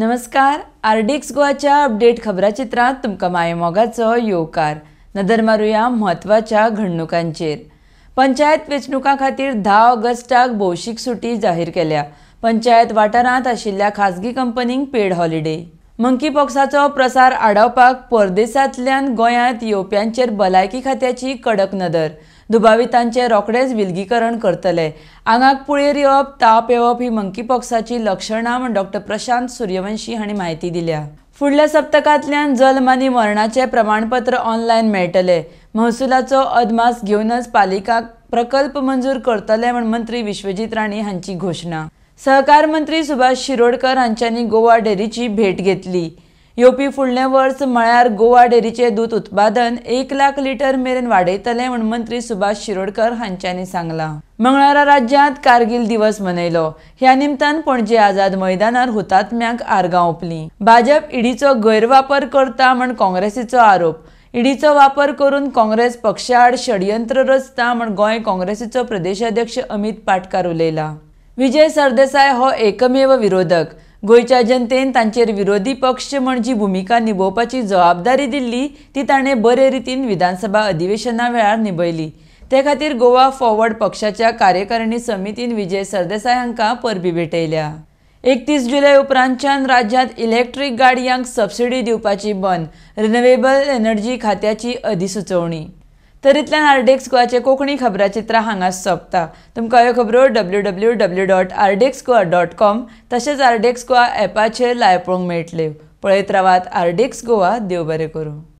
नमस्कार RDX गोवाच्या update खबरा चित्रांत तुमकां योकार, येवकार नदर मारुया म्हत्वाच्या घडणुकांचेर पंचायत वेंचणुका खातीर धा ऑगस्टाक भौशीक सुटी जाहीर केल्या पंचायत वाठारांत आशिल्ल्या खाजगी कंपनींक पेड हॉलिडे मंकी प्रसार आडावपाक परदेसांतल्यान गोंयांत येवप्यांचेर भलायकी खात्याची कडक नदर दुबावितांचे रोखडेच विलगीकरण करतले आंगाक पुळेर येवप ताप येवप ही मंकी पॉक्साची लक्षणां म्हण डॉक्टर प्रशांत सूर्यवंशी हांणी म्हायती दिल्या फुडल्या सप्तकांतल्यान जल्म आनी मरणाचें प्रमाणपत्र ऑनलायन मेळटलें महसुलाचो अदमास घेवनच पालिकाक प्रकल्प मंजूर करतले म्हण मंत्री विश्वजीत राणे हांची घोशणा सहकार मंत्री सुभाष शिरोडकर हांच्यांनी गोवा डेअरीची भेट घेतली येवपी फुडले वर्स म्हळ्यार गोवा डेअरीचे दूध उत्पादन एक लाख लिटर मेरेन वाडयतले म्हूण मंत्री सुभाष शिरोडकर हांच्यांनी सांगला मंगळारा राज्यात कारगिल दिवस मनयलो ह्या निमतान पणजे आझाद मैदानार हुतात्म्यांक आर्गां ओपलीं भाजप इडीचो गैरवापर करता म्हण काँग्रेसीचो आरोप इडीचो वापर करून काँग्रेस पक्षाआड षडयंत्र रचता म्हण गोंय काँग्रेसीचो प्रदेशाध्यक्ष अमित पाटकार उलयला विजय सरदेसाय हो एकमेव विरोधक गोयच्या जनतेन तांचेर विरोधी पक्ष म्हणजे भूमिका निभोवपाची जबाबदारी दिल्ली ती ताणें बरे रितीन विधानसभा अधिवेशना वेळार निभयली ते खातीर गोवा फॉरवर्ड पक्षाच्या कार्यकारिणी समितीन विजय सरदेसाय हांकां परबी भेटयल्या एकतीस जुलय उपरांतच्यान राज्यांत इलेक्ट्रीक गाडयांक सबसिडी दिवपाची बंद रिनवेबल एनर्जी खात्याची अधिसुचोवणी तर इतल्यान गोवाचे कोंकणी खबरां चित्रां हांगा सोंपता तुमकां ह्यो खबरो W W W dot RDX Goa dot com तशेंच आरडेक्स गोवा एपाचेर लायव पळोवंक मेळटल्यो पळयत रावात आरडेक्स गोवा देव बरें करूं